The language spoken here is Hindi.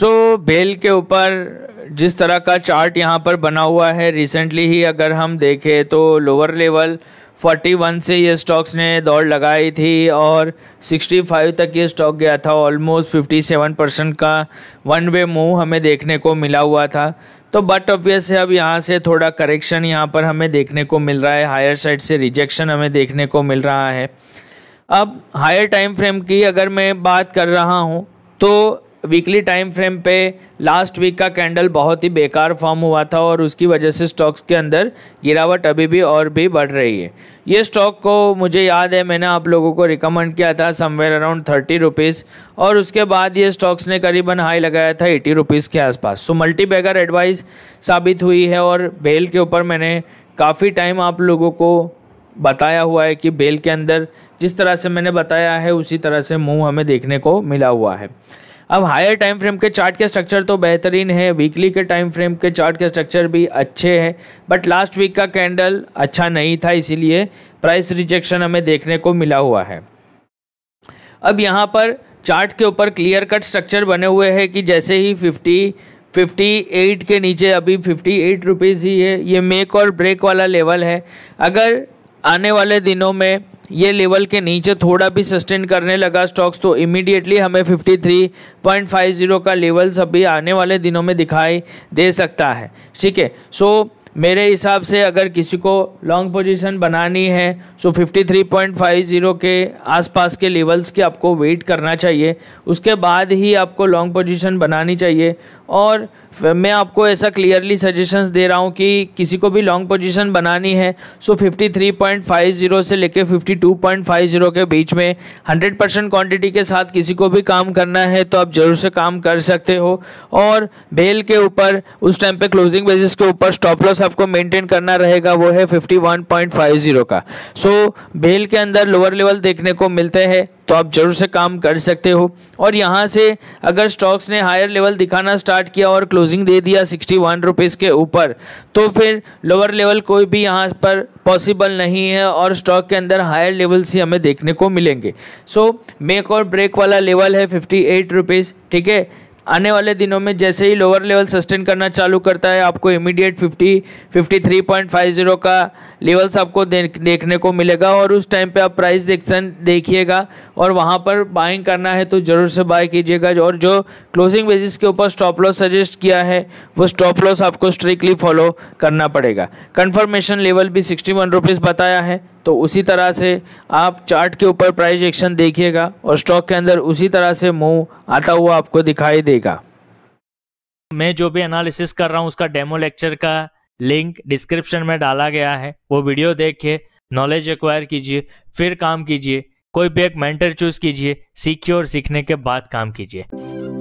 सो so, बेल के ऊपर जिस तरह का चार्ट यहाँ पर बना हुआ है रिसेंटली ही अगर हम देखें तो लोअर लेवल 41 से ये स्टॉक्स ने दौड़ लगाई थी और 65 तक ये स्टॉक गया था ऑलमोस्ट 57 परसेंट का वन वे मूव हमें देखने को मिला हुआ था तो बट ऑब्वियस है अब यहाँ से थोड़ा करेक्शन यहाँ पर हमें देखने को मिल रहा है हायर साइड से रिजेक्शन हमें देखने को मिल रहा है अब हायर टाइम फ्रेम की अगर मैं बात कर रहा हूँ तो वीकली टाइम फ्रेम पे लास्ट वीक का कैंडल बहुत ही बेकार फॉर्म हुआ था और उसकी वजह से स्टॉक्स के अंदर गिरावट अभी भी और भी बढ़ रही है ये स्टॉक को मुझे याद है मैंने आप लोगों को रिकमेंड किया था समवेयर अराउंड थर्टी रुपीज़ और उसके बाद ये स्टॉक्स ने करीबन हाई लगाया था एटी रुपीज़ के आसपास सो मल्टी बैगर एडवाइस साबित हुई है और बेल के ऊपर मैंने काफ़ी टाइम आप लोगों को बताया हुआ है कि बेल के अंदर जिस तरह से मैंने बताया है उसी तरह से मुंह हमें देखने को मिला हुआ है अब हायर टाइम फ्रेम के चार्ट के स्ट्रक्चर तो बेहतरीन है वीकली के टाइम फ्रेम के चार्ट के स्ट्रक्चर भी अच्छे हैं बट लास्ट वीक का कैंडल अच्छा नहीं था इसीलिए प्राइस रिजेक्शन हमें देखने को मिला हुआ है अब यहाँ पर चार्ट के ऊपर क्लियर कट स्ट्रक्चर बने हुए हैं कि जैसे ही फिफ्टी फिफ्टी एट के नीचे अभी फिफ्टी एट रुपीज़ ही है ये मेक और ब्रेक वाला लेवल है अगर आने वाले दिनों में ये लेवल के नीचे थोड़ा भी सस्टेन करने लगा स्टॉक्स तो इमीडिएटली हमें 53.50 का लेवल सभी आने वाले दिनों में दिखाई दे सकता है ठीक है सो मेरे हिसाब से अगर किसी को लॉन्ग पोजीशन बनानी है सो तो 53.50 के आसपास के लेवल्स के आपको वेट करना चाहिए उसके बाद ही आपको लॉन्ग पोजीशन बनानी चाहिए और मैं आपको ऐसा क्लियरली सजेशंस दे रहा हूँ कि किसी को भी लॉन्ग पोजीशन बनानी है सो तो 53.50 से लेके 52.50 के बीच में 100 परसेंट क्वान्टिटी के साथ किसी को भी काम करना है तो आप ज़रूर से काम कर सकते हो और बेल के ऊपर उस टाइम पे क्लोजिंग बेसिस के ऊपर स्टॉप लॉस आपको मेंटेन करना रहेगा वो है 51.50 का सो so, बेल के अंदर लोअर लेवल देखने को मिलते हैं तो आप जरूर से काम कर सकते हो और यहाँ से अगर स्टॉक्स ने हायर लेवल दिखाना स्टार्ट किया और क्लोजिंग दे दिया सिक्सटी वन रुपीज़ के ऊपर तो फिर लोअर लेवल कोई भी यहाँ पर पॉसिबल नहीं है और स्टॉक के अंदर हायर लेवल्स ही हमें देखने को मिलेंगे सो मेक और ब्रेक वाला लेवल है फिफ्टी एट रुपीज़ ठीक है आने वाले दिनों में जैसे ही लोअर लेवल सस्टेन करना चालू करता है आपको इमीडिएट 50 53.50 का लेवल्स आपको देखने को मिलेगा और उस टाइम पे आप प्राइस सेक्शन देखिएगा और वहाँ पर बाइंग करना है तो ज़रूर से बाय कीजिएगा और जो क्लोजिंग बेसिस के ऊपर स्टॉप लॉस सजेस्ट किया है वो स्टॉप लॉस आपको स्ट्रिक्टली फॉलो करना पड़ेगा कन्फर्मेशन लेवल भी सिक्सटी वन बताया है तो उसी तरह से आप चार्ट के ऊपर प्राइस एक्शन देखिएगा और स्टॉक के अंदर उसी तरह से मूव आता हुआ आपको दिखाई देगा मैं जो भी एनालिसिस कर रहा हूँ उसका डेमो लेक्चर का लिंक डिस्क्रिप्शन में डाला गया है वो वीडियो देखिए नॉलेज एक्वायर कीजिए फिर काम कीजिए कोई भी एक मेंटर चूज कीजिए सीखिए और सीखने के बाद काम कीजिए